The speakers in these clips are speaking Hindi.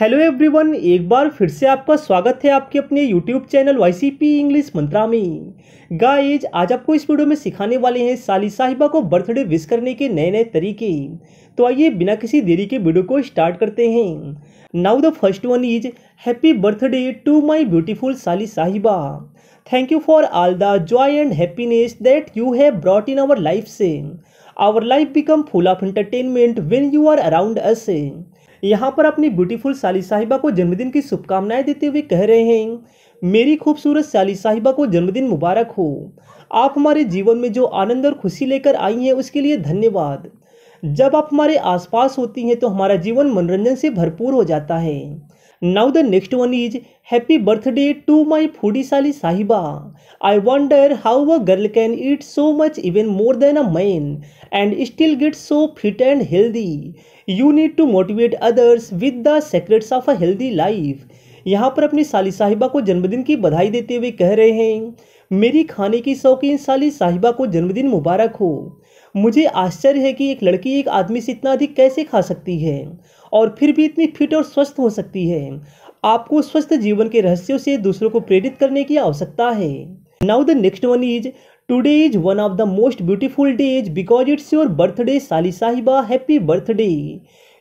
हेलो एवरीवन एक बार फिर से आपका स्वागत है आपके अपने YouTube channel Y C P English Mantra में गाइज आज आपको इस वीडियो में सिखाने वाले हैं साली साहिबा को बर्थडे विश करने के नए नए तरीके तो आइए बिना किसी देरी के वीडियो को स्टार्ट करते हैं now the first one is happy birthday to my beautiful साली साहिबा thank you for all the joy and happiness that you have brought in our life so our life become full of entertainment when you are around us यहाँ पर अपनी ब्यूटीफुल साली साहिबा को जन्मदिन की शुभकामनाएं देते हुए कह रहे हैं मेरी खूबसूरत साली साहिबा को जन्मदिन मुबारक हो आप हमारे जीवन में जो आनंद और खुशी लेकर आई हैं उसके लिए धन्यवाद जब आप हमारे आसपास होती हैं तो हमारा जीवन मनोरंजन से भरपूर हो जाता है now the next one is happy birthday to my साली साहिबा I wonder how a girl can eat so much even more than a man and still get so fit and healthy you need to motivate others with the secrets of a healthy life यहाँ पर अपनी साली साहिबा को जन्मदिन की बधाई देते हुए कह रहे हैं मेरी खाने की शौकीन साली साहिबा को जन्मदिन मुबारक हो मुझे आश्चर्य है कि एक लड़की एक आदमी से इतना अधिक कैसे खा सकती है और फिर भी इतनी फिट और स्वस्थ हो सकती है आपको स्वस्थ जीवन के रहस्यों से दूसरों को प्रेरित करने की आवश्यकता है now the next one is today is one of the most beautiful days because it's your birthday साली साहिबा happy birthday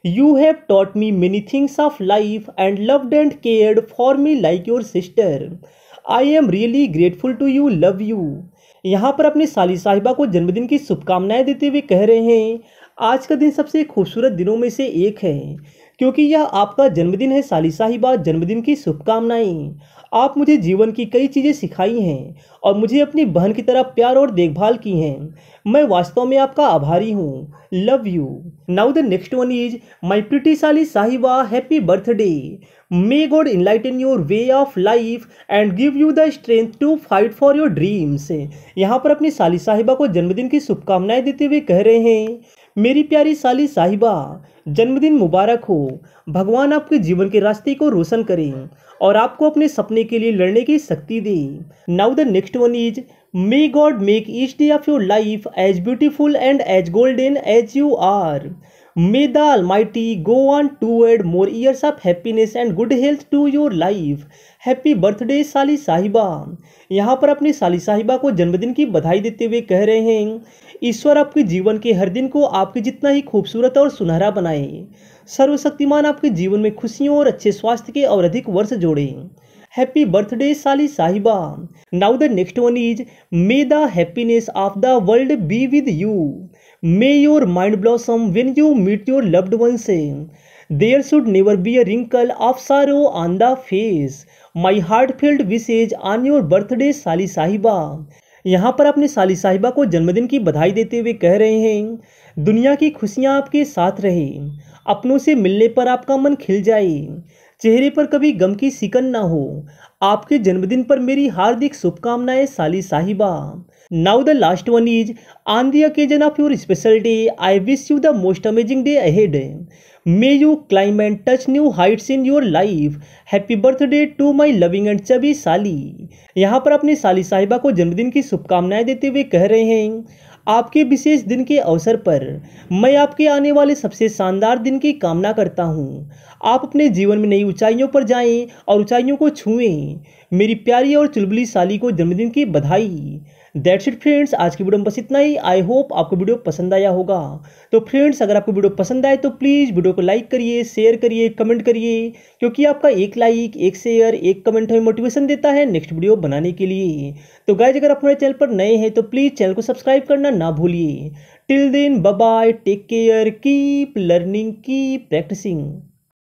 you have taught me many things of life and loved and cared for me like your sister I am really grateful to you love you यहाँ पर अपनी साली साहिबा को जन्मदिन की शुभकामनाएं देते हुए कह रहे हैं आज का दिन सबसे खूबसूरत दिनों में से एक है क्योंकि यह आपका जन्मदिन है साली साहिबा जन्मदिन की शुभकामनाएं आप मुझे जीवन की कई चीज़ें सिखाई हैं और मुझे अपनी बहन की तरह प्यार और देखभाल की हैं मैं वास्तव में आपका आभारी हूँ love you now the next one is my साली साहिबा happy birthday may God enlighten your way of life and give you the strength to fight for your dreams यहाँ पर अपनी साली साहिबा को जन्मदिन की शुभकामनाएं देते हुए कह रहे हैं मेरी प्यारी साली साहिबा जन्मदिन मुबारक हो भगवान आपके जीवन के रास्ते को रोशन करें और आपको अपने सपने के लिए लड़ने की शक्ति दे now the next one is may God make each day of your life as beautiful and as golden as you are May the go on to add more years of happiness and good health to your life happy birthday साली साहिबा यहाँ पर अपने साली साहिबा को जन्मदिन की बधाई देते हुए कह रहे हैं ईश्वर आपके जीवन के हर दिन को आपके जितना ही खूबसूरत और सुनहरा बनाए सर्वशक्तिमान आपके जीवन में खुशियों और अच्छे स्वास्थ्य के और अधिक वर्ष जोड़े हैप्पी बर्थडे साली साहिबा now the next one is may the happiness of the world be with you may your mind blossom when you meet your loved one so there should never be a wrinkle of sorrow on the face my heart filled wishes on your birthday साली साहिबा यहाँ पर अपने साली साहिबा को जन्मदिन की बधाई देते हुए कह रहे हैं दुनिया की खुशियाँ आपके साथ रहे अपनों से मिलने पर आपका मन खिल जाए चेहरे पर कभी गम की सिकन ना हो आपके जन्मदिन पर मेरी हार्दिक शुभकामनाएं साली साहिबा Now the last one is on the occasion of your special day, I wish you the most amazing day ahead. May you climb and touch new heights in your life. Happy birthday to my loving and chubby साली यहाँ पर अपने साली साहिबा को जन्मदिन की शुभकामनाएं देते हुए कह रहे हैं आपके विशेष दिन के अवसर पर मैं आपके आने वाले सबसे शानदार दिन की कामना करता हूँ आप अपने जीवन में नई ऊंचाइयों पर जाएं और ऊंचाइयों को छुएं मेरी प्यारी और चुलबुली साली को जन्मदिन की बधाई दैट्स इट फ्रेंड्स आज की वीडियो में बस इतना ही आई होप आपको वीडियो पसंद आया होगा तो फ्रेंड्स अगर आपको वीडियो पसंद आए तो प्लीज़ वीडियो को लाइक करिए शेयर करिए कमेंट करिए क्योंकि आपका एक लाइक एक शेयर एक कमेंट हमें मोटिवेशन देता है नेक्स्ट वीडियो बनाने के लिए तो गाइज अगर आप हमारे चैनल पर नए हैं तो प्लीज़ चैनल को सब्सक्राइब करना ना भूलिए till then bye take care keep learning keep practising